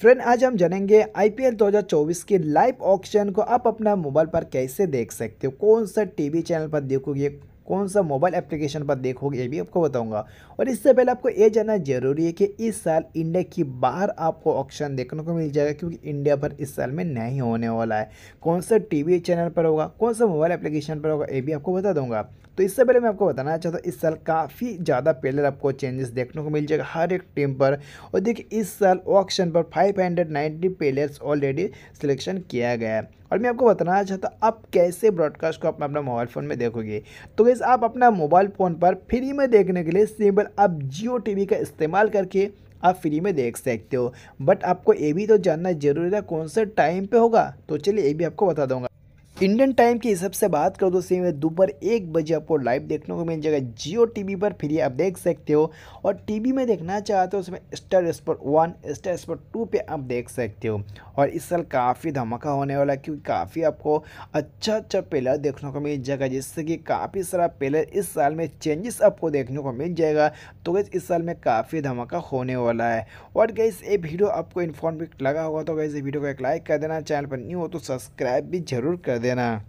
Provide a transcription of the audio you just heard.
friend आज हम जानेंगे आईपीएल 2024 के लाइव ऑक्शन को आप अपना मोबाइल पर कैसे देख सकते हो कौन सा टीवी चैनल पर देखोगे कौन सा मोबाइल एप्लीकेशन पर देखोगे ये भी आपको बताऊंगा और इससे पहले आपको ये जानना जरूरी है कि इस साल इंडिया की बाहर आपको ऑप्शन देखने को मिल जाएगा क्योंकि इंडिया पर इस साल में नहीं होने वाला है कौन सा टीवी चैनल पर होगा कौन सा मोबाइल एप्लीकेशन पर होगा ये भी आपको बता दूंगा तो इससे पहले मैं आपको बताना चाहता हूँ इस साल काफ़ी ज़्यादा पेलर आपको चेंजेस देखने को मिल जाएगा हर एक टीम पर और देखिए इस साल ऑप्शन पर नाइन्टी पेलर्स ऑलरेडी सिलेक्शन किया गया है और मैं आपको बताना चाहता हूँ आप कैसे ब्रॉडकास्ट को अपना अपना मोबाइल फ़ोन में देखोगे तो इस फ्रेंड्स आप अपना मोबाइल फ़ोन पर फ्री में देखने के लिए सिंपल आप जियो टी का इस्तेमाल करके आप फ्री में देख सकते हो बट आपको ये भी तो जानना जरूरी है कौन सा टाइम पे होगा तो चलिए ये भी आपको बता दूंगा इंडियन टाइम के हिसाब से बात करो तो सेम दोपहर एक बजे आपको लाइव देखने को मिल जाएगा जियो टीवी पर फिर आप देख सकते हो और टीवी में देखना चाहते हो उसमें star sport one star sport two पे आप देख सकते हो और इस साल काफ़ी धमाका होने वाला है क्योंकि काफ़ी आपको अच्छा अच्छा पेलर देखने को मिल जाएगा जिससे कि काफ़ी सारा पेलर इस साल में चेंजेस आपको देखने को मिल जाएगा तो गैस इस साल में काफ़ी धमाका होने वाला है और गैस ये वीडियो आपको इन्फॉर्मेटिव लगा होगा तो गैस ये वीडियो को एक लाइक कर देना चैनल पर न्यू हो तो सब्सक्राइब भी जरूर कर देना ಅದೇನಾ